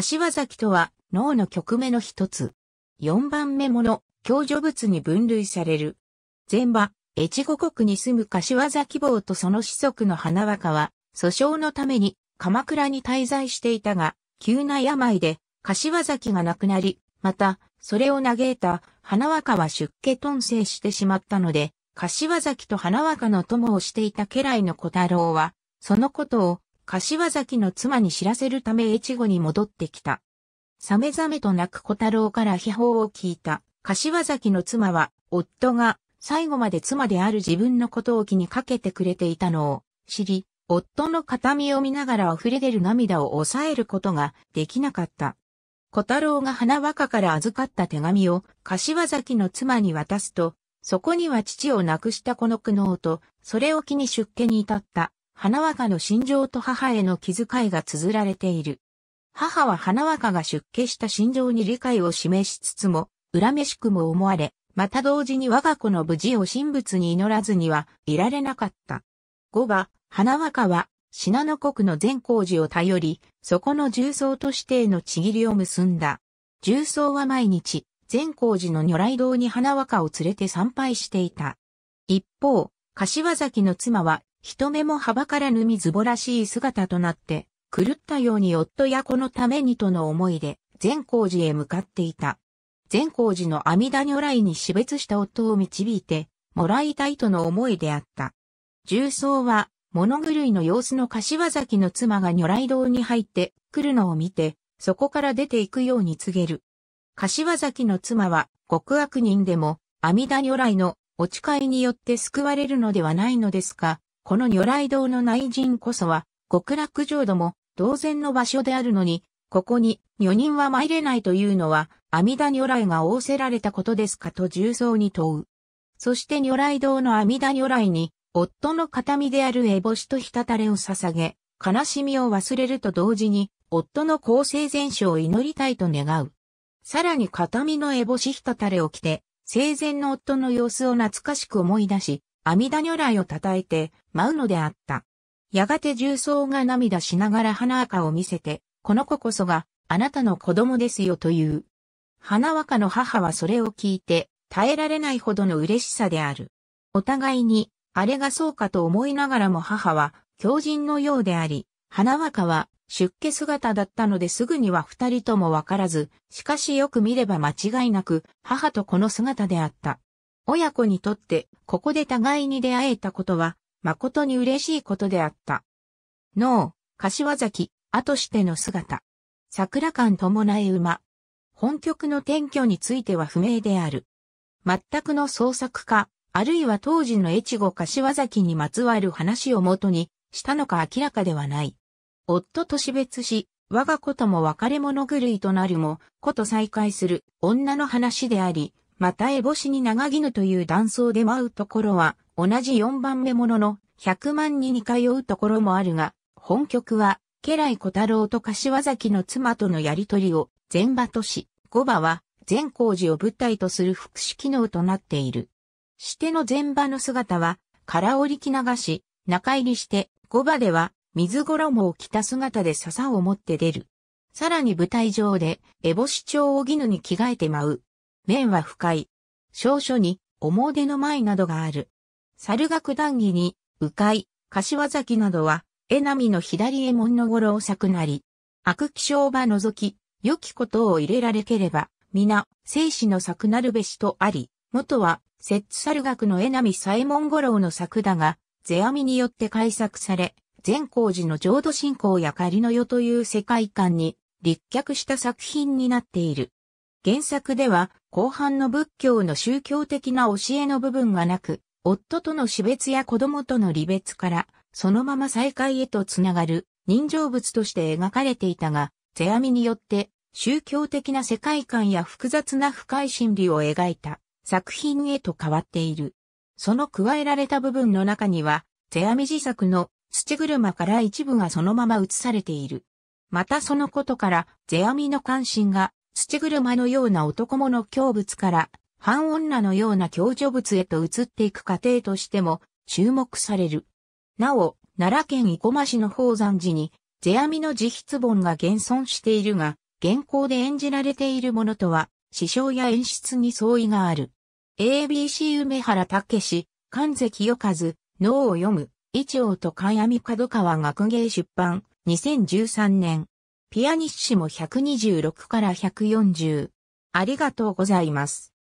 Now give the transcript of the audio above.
柏崎とは脳の局目の一つ。4番目もの共助物に分類される。前場、越後国に住む柏崎坊とその子息の花若は、訴訟のために鎌倉に滞在していたが、急な病で柏崎が亡くなり、また、それを嘆いた花若は出家頓生してしまったので、柏崎と花若の友をしていた家来の小太郎は、そのことを柏崎の妻に知らせるため越後に戻ってきた。さめざめと泣く小太郎から秘宝を聞いた。柏崎の妻は、夫が最後まで妻である自分のことを気にかけてくれていたのを知り、夫の形見を見ながら溢れ出る涙を抑えることができなかった。小太郎が花若から預かった手紙を柏崎の妻に渡すと、そこには父を亡くしたこの苦悩と、それを機に出家に至った花若の心情と母への気遣いが綴られている。母は花若が出家した心情に理解を示しつつも、恨めしくも思われ、また同時に我が子の無事を神仏に祈らずにはいられなかった。5が、花若は、信濃国の善光寺を頼り、そこの重曹としてのちぎりを結んだ。重曹は毎日、善光寺の如来堂に花若を連れて参拝していた。一方、柏崎の妻は人目もはばからぬみずぼらしい姿となって、狂ったように夫や子のためにとの思いで、善光寺へ向かっていた。善光寺の阿弥陀如来に死別した夫を導いて、もらいたいとの思いであった。重曹は、物狂いの様子の柏崎の妻が如来堂に入って来るのを見て、そこから出ていくように告げる。柏崎の妻は、極悪人でも、阿弥陀如来のお誓いによって救われるのではないのですか、この如来堂の内陣こそは、極楽浄土も同然の場所であるのに、ここに女人は参れないというのは、阿弥陀如来が仰せられたことですかと重層に問う。そして如来堂の阿弥陀如来に、夫の形見である烏帽子と滴れを捧げ、悲しみを忘れると同時に、夫の厚生全書を祈りたいと願う。さらに形見の烏帽子滴れを着て、生前の夫の様子を懐かしく思い出し、阿弥陀如来を称えて舞うのであった。やがて重曹が涙しながら花赤を見せて、この子こそがあなたの子供ですよという。花若の母はそれを聞いて耐えられないほどの嬉しさである。お互いに、あれがそうかと思いながらも母は狂人のようであり、花若は出家姿だったのですぐには二人ともわからず、しかしよく見れば間違いなく母とこの姿であった。親子にとってここで互いに出会えたことは誠に嬉しいことであった。脳、柏崎、あとしての姿。桜館伴え馬。本局の転居については不明である。全くの創作家、あるいは当時の越後柏崎にまつわる話をもとにしたのか明らかではない。夫と死別し、我が子とも別れ物狂いとなるも、子と再会する女の話であり、またエボシに長ぬという断層で舞うところは、同じ4番目ものの、100万に通うところもあるが、本曲は、家来小太郎と柏崎の妻とのやりとりを、前場とし、後場は、善光寺を舞台とする福祉機能となっている。しての前場の姿は、空織着流し、中入りして、後場では、水衣を着た姿で笹を持って出る。さらに舞台上で、エボシ町を犬に着替えて舞う。面は深い。少書に、思出の前などがある。猿楽談義に、迂回、柏崎などは、江波の左衛門の頃を咲くなり、悪気象ば除き、良きことを入れられければ、皆、生死の咲くなるべしとあり、元は、摂津猿楽の江波左衛門五郎の作だが、世阿弥によって改作され、善光寺の浄土信仰や仮の世という世界観に立脚した作品になっている。原作では後半の仏教の宗教的な教えの部分がなく、夫との死別や子供との離別から、そのまま再会へとつながる人情物として描かれていたが、世阿弥によって宗教的な世界観や複雑な深い心理を描いた作品へと変わっている。その加えられた部分の中には、世阿弥自作の土車から一部がそのまま映されている。またそのことから、世阿弥の関心が土車のような男物胸物から、半女のような共助物へと移っていく過程としても注目される。なお、奈良県生駒市の宝山寺に、世阿弥の自筆本が現存しているが、現行で演じられているものとは、師匠や演出に相違がある。ABC 梅原武史、神関よ和、脳を読む、一応と観阿弥角川学芸出版、2013年。ピアニッシモ126から140。ありがとうございます。